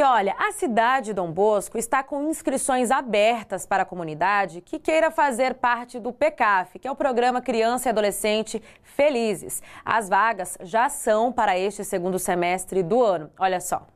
E olha, a cidade Dom Bosco está com inscrições abertas para a comunidade que queira fazer parte do PECAF, que é o programa Criança e Adolescente Felizes. As vagas já são para este segundo semestre do ano. Olha só.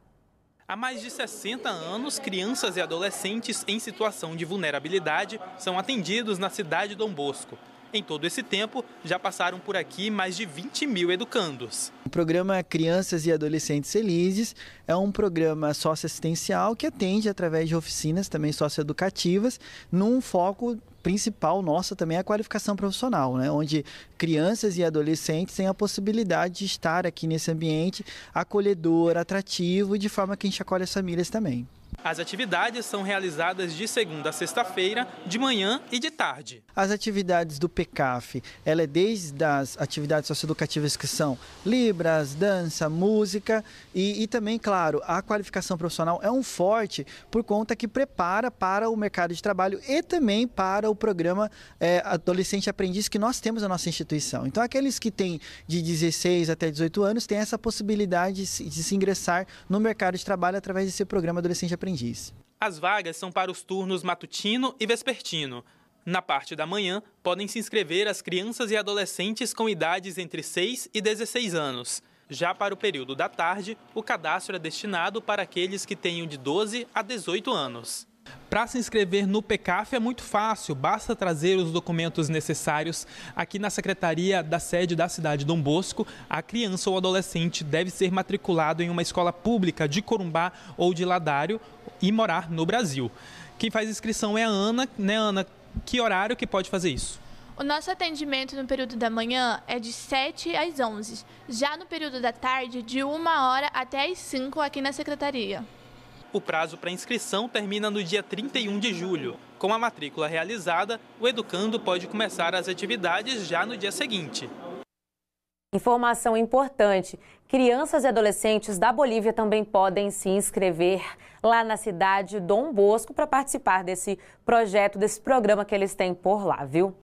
Há mais de 60 anos, crianças e adolescentes em situação de vulnerabilidade são atendidos na cidade Dom Bosco. Em todo esse tempo, já passaram por aqui mais de 20 mil educandos. O programa Crianças e Adolescentes Felizes é um programa socioassistencial que atende através de oficinas também socioeducativas, num foco principal nossa também é a qualificação profissional, né? onde crianças e adolescentes têm a possibilidade de estar aqui nesse ambiente acolhedor, atrativo, de forma que enchacolhe as famílias também. As atividades são realizadas de segunda a sexta-feira, de manhã e de tarde. As atividades do PECAF, ela é desde as atividades socioeducativas que são libras, dança, música e, e também, claro, a qualificação profissional é um forte por conta que prepara para o mercado de trabalho e também para o programa é, Adolescente Aprendiz que nós temos na nossa instituição. Então, aqueles que têm de 16 até 18 anos têm essa possibilidade de se, de se ingressar no mercado de trabalho através desse programa Adolescente Aprendiz aprendiz. As vagas são para os turnos matutino e vespertino. Na parte da manhã, podem se inscrever as crianças e adolescentes com idades entre 6 e 16 anos. Já para o período da tarde, o cadastro é destinado para aqueles que tenham de 12 a 18 anos. Para se inscrever no PECAF é muito fácil, basta trazer os documentos necessários. Aqui na secretaria da sede da cidade Dom Bosco, a criança ou adolescente deve ser matriculado em uma escola pública de Corumbá ou de Ladário e morar no Brasil. Quem faz inscrição é a Ana, né, Ana? Que horário que pode fazer isso? O nosso atendimento no período da manhã é de 7 às 11. Já no período da tarde, de 1 hora até às 5 aqui na secretaria. O prazo para inscrição termina no dia 31 de julho. Com a matrícula realizada, o educando pode começar as atividades já no dia seguinte. Informação importante: crianças e adolescentes da Bolívia também podem se inscrever lá na cidade Dom Bosco para participar desse projeto, desse programa que eles têm por lá, viu?